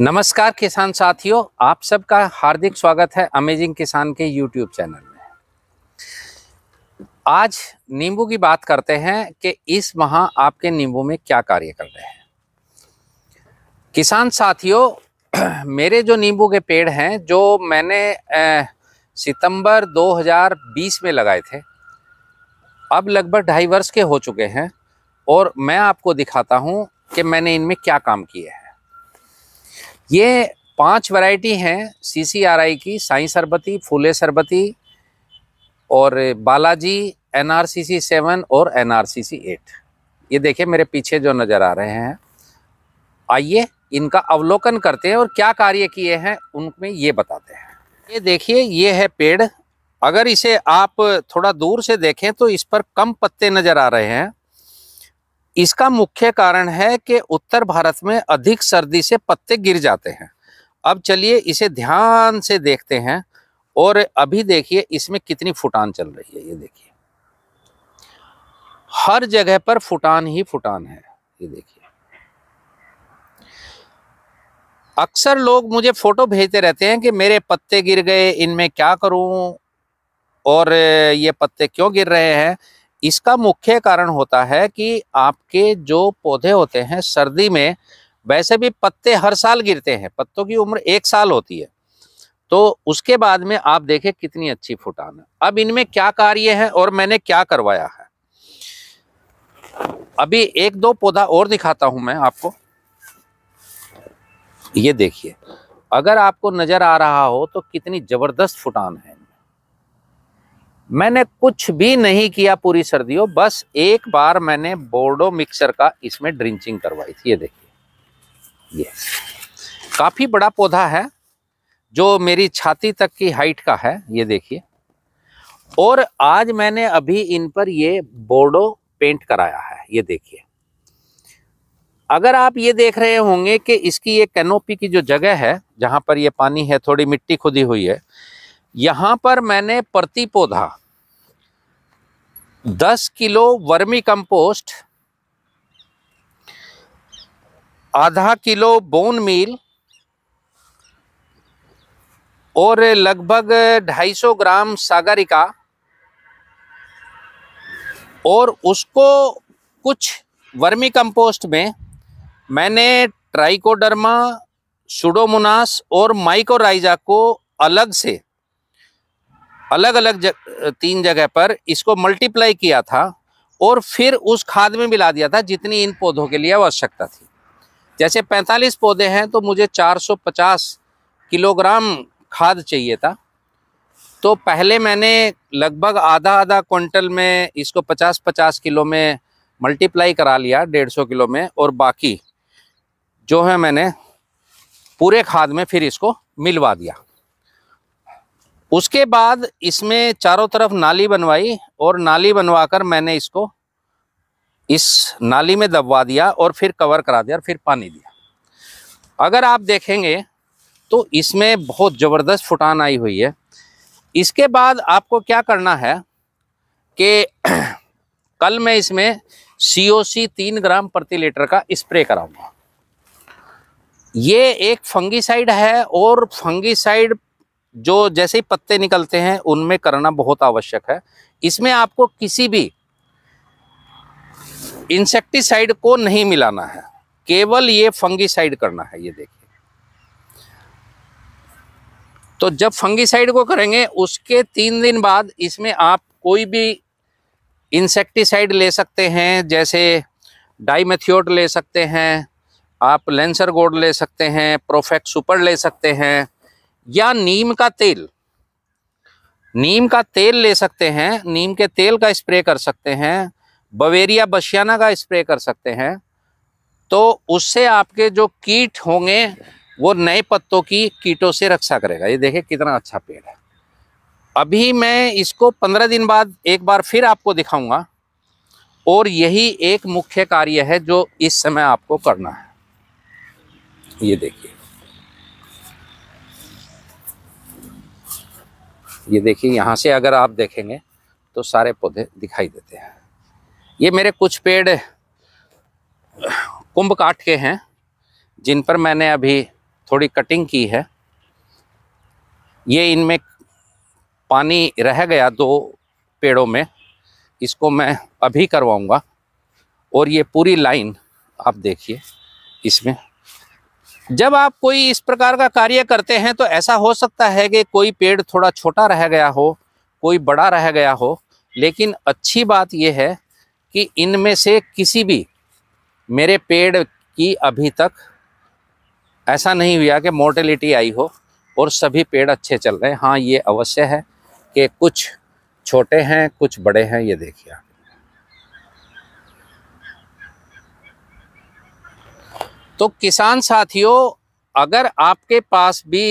नमस्कार किसान साथियों आप सबका हार्दिक स्वागत है अमेजिंग किसान के यूट्यूब चैनल में आज नींबू की बात करते हैं कि इस माह आपके नींबू में क्या कार्य कर रहे हैं किसान साथियों मेरे जो नींबू के पेड़ हैं जो मैंने सितंबर 2020 में लगाए थे अब लगभग ढाई वर्ष के हो चुके हैं और मैं आपको दिखाता हूं कि मैंने इनमें क्या काम किए हैं ये पांच वैरायटी हैं सीसीआरआई की साई सरबती फूले सरबती और बालाजी एनआरसीसी सेवन और एनआरसीसी एट ये देखिए मेरे पीछे जो नज़र आ रहे हैं आइए इनका अवलोकन करते हैं और क्या कार्य किए हैं उनमें ये बताते हैं ये देखिए ये है पेड़ अगर इसे आप थोड़ा दूर से देखें तो इस पर कम पत्ते नज़र आ रहे हैं इसका मुख्य कारण है कि उत्तर भारत में अधिक सर्दी से पत्ते गिर जाते हैं अब चलिए इसे ध्यान से देखते हैं और अभी देखिए इसमें कितनी फुटान चल रही है ये देखिए हर जगह पर फुटान ही फुटान है ये देखिए अक्सर लोग मुझे फोटो भेजते रहते हैं कि मेरे पत्ते गिर गए इनमें क्या करूं और ये पत्ते क्यों गिर रहे हैं इसका मुख्य कारण होता है कि आपके जो पौधे होते हैं सर्दी में वैसे भी पत्ते हर साल गिरते हैं पत्तों की उम्र एक साल होती है तो उसके बाद में आप देखें कितनी अच्छी फुटान है अब इनमें क्या कार्य है और मैंने क्या करवाया है अभी एक दो पौधा और दिखाता हूं मैं आपको ये देखिए अगर आपको नजर आ रहा हो तो कितनी जबरदस्त फुटान है मैंने कुछ भी नहीं किया पूरी सर्दियों बस एक बार मैंने बोर्डो मिक्सर का इसमें ड्रिंचिंग करवाई थी ये देखिए ये काफ़ी बड़ा पौधा है जो मेरी छाती तक की हाइट का है ये देखिए और आज मैंने अभी इन पर ये बोर्डो पेंट कराया है ये देखिए अगर आप ये देख रहे होंगे कि इसकी ये कैनोपी की जो जगह है जहां पर ये पानी है थोड़ी मिट्टी खुदी हुई है यहाँ पर मैंने प्रति पौधा दस किलो वर्मी कंपोस्ट आधा किलो बोन मील और लगभग 250 ग्राम सागरिका और उसको कुछ वर्मी कंपोस्ट में मैंने ट्राइकोडर्मा सुडोमोनास और माइकोराइजा को अलग से अलग अलग जग, तीन जगह पर इसको मल्टीप्लाई किया था और फिर उस खाद में मिला दिया था जितनी इन पौधों के लिए आवश्यकता थी जैसे 45 पौधे हैं तो मुझे 450 किलोग्राम खाद चाहिए था तो पहले मैंने लगभग आधा आधा क्विंटल में इसको 50-50 किलो में मल्टीप्लाई करा लिया 150 किलो में और बाकी जो है मैंने पूरे खाद में फिर इसको मिलवा दिया उसके बाद इसमें चारों तरफ नाली बनवाई और नाली बनवाकर मैंने इसको इस नाली में दबवा दिया और फिर कवर करा दिया और फिर पानी दिया अगर आप देखेंगे तो इसमें बहुत ज़बरदस्त फुटान आई हुई है इसके बाद आपको क्या करना है कि कल मैं इसमें सी ओ सी तीन ग्राम प्रति लीटर का स्प्रे कराऊंगा ये एक फंगीसाइड है और फंगीसाइड जो जैसे ही पत्ते निकलते हैं उनमें करना बहुत आवश्यक है इसमें आपको किसी भी इंसेक्टिसाइड को नहीं मिलाना है केवल ये फंगिसाइड करना है ये देखिए तो जब फंगिसाइड को करेंगे उसके तीन दिन बाद इसमें आप कोई भी इंसेक्टिसाइड ले सकते हैं जैसे डाईमेथियोट ले सकते हैं आप लेंसर गोड ले सकते हैं प्रोफेक्ट सुपर ले सकते हैं या नीम का तेल नीम का तेल ले सकते हैं नीम के तेल का स्प्रे कर सकते हैं बवेरिया बशियाना का स्प्रे कर सकते हैं तो उससे आपके जो कीट होंगे वो नए पत्तों की कीटों से रक्षा करेगा ये देखे कितना अच्छा पेड़ है अभी मैं इसको पंद्रह दिन बाद एक बार फिर आपको दिखाऊंगा और यही एक मुख्य कार्य है जो इस समय आपको करना है ये देखिए ये देखिए यहाँ से अगर आप देखेंगे तो सारे पौधे दिखाई देते हैं ये मेरे कुछ पेड़ कुंभ काट के हैं जिन पर मैंने अभी थोड़ी कटिंग की है ये इनमें पानी रह गया दो पेड़ों में इसको मैं अभी करवाऊंगा और ये पूरी लाइन आप देखिए इसमें जब आप कोई इस प्रकार का कार्य करते हैं तो ऐसा हो सकता है कि कोई पेड़ थोड़ा छोटा रह गया हो कोई बड़ा रह गया हो लेकिन अच्छी बात यह है कि इनमें से किसी भी मेरे पेड़ की अभी तक ऐसा नहीं हुआ कि मोर्टेलिटी आई हो और सभी पेड़ अच्छे चल रहे हैं हाँ ये अवश्य है कि कुछ छोटे हैं कुछ बड़े हैं ये देखिए तो किसान साथियों अगर आपके पास भी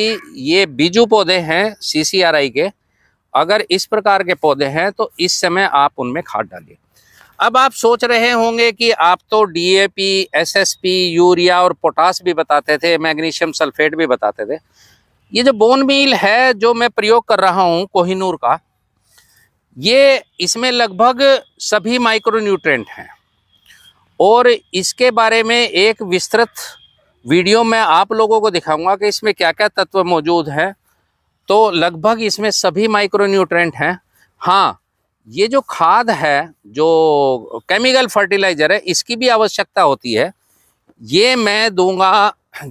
ये बीजू पौधे हैं सीसीआरआई के अगर इस प्रकार के पौधे हैं तो इस समय आप उनमें खाद डालिए अब आप सोच रहे होंगे कि आप तो डीएपी, एसएसपी, यूरिया और पोटास भी बताते थे मैग्नीशियम सल्फेट भी बताते थे ये जो बोन मील है जो मैं प्रयोग कर रहा हूँ कोहिनूर का ये इसमें लगभग सभी माइक्रोन्यूट्रेंट हैं और इसके बारे में एक विस्तृत वीडियो मैं आप लोगों को दिखाऊंगा कि इसमें क्या क्या तत्व मौजूद हैं तो लगभग इसमें सभी माइक्रोन्यूट्रेंट हैं हाँ ये जो खाद है जो केमिकल फर्टिलाइज़र है इसकी भी आवश्यकता होती है ये मैं दूंगा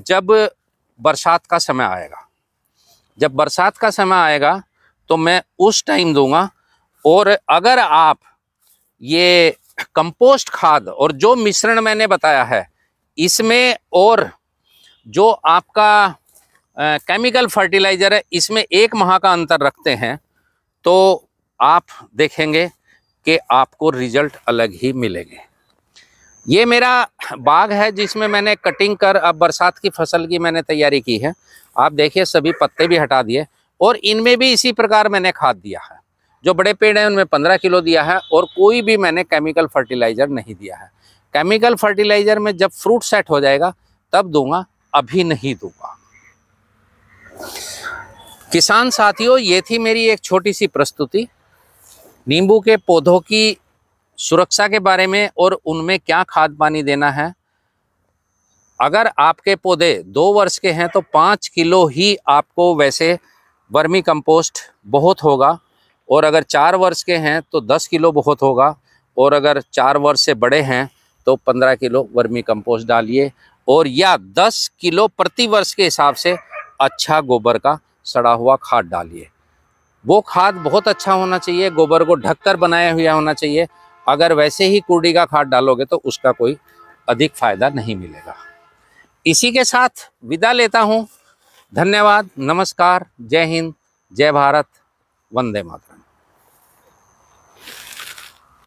जब बरसात का समय आएगा जब बरसात का समय आएगा तो मैं उस टाइम दूंगा और अगर आप ये कंपोस्ट खाद और जो मिश्रण मैंने बताया है इसमें और जो आपका केमिकल फर्टिलाइज़र है इसमें एक माह का अंतर रखते हैं तो आप देखेंगे कि आपको रिजल्ट अलग ही मिलेंगे ये मेरा बाग है जिसमें मैंने कटिंग कर अब बरसात की फसल की मैंने तैयारी की है आप देखिए सभी पत्ते भी हटा दिए और इनमें भी इसी प्रकार मैंने खाद दिया है जो बड़े पेड़ हैं उनमें पंद्रह किलो दिया है और कोई भी मैंने केमिकल फर्टिलाइज़र नहीं दिया है केमिकल फर्टिलाइज़र में जब फ्रूट सेट हो जाएगा तब दूंगा अभी नहीं दूंगा किसान साथियों ये थी मेरी एक छोटी सी प्रस्तुति नींबू के पौधों की सुरक्षा के बारे में और उनमें क्या खाद पानी देना है अगर आपके पौधे दो वर्ष के हैं तो पाँच किलो ही आपको वैसे वर्मी कंपोस्ट बहुत होगा और अगर चार वर्ष के हैं तो दस किलो बहुत होगा और अगर चार वर्ष से बड़े हैं तो पंद्रह किलो वर्मी कंपोस्ट डालिए और या दस किलो प्रति वर्ष के हिसाब से अच्छा गोबर का सड़ा हुआ खाद डालिए वो खाद बहुत अच्छा होना चाहिए गोबर को ढककर बनाया हुआ होना चाहिए अगर वैसे ही कुर्डी का खाद डालोगे तो उसका कोई अधिक फायदा नहीं मिलेगा इसी के साथ विदा लेता हूँ धन्यवाद नमस्कार जय हिंद जय भारत वंदे मातरम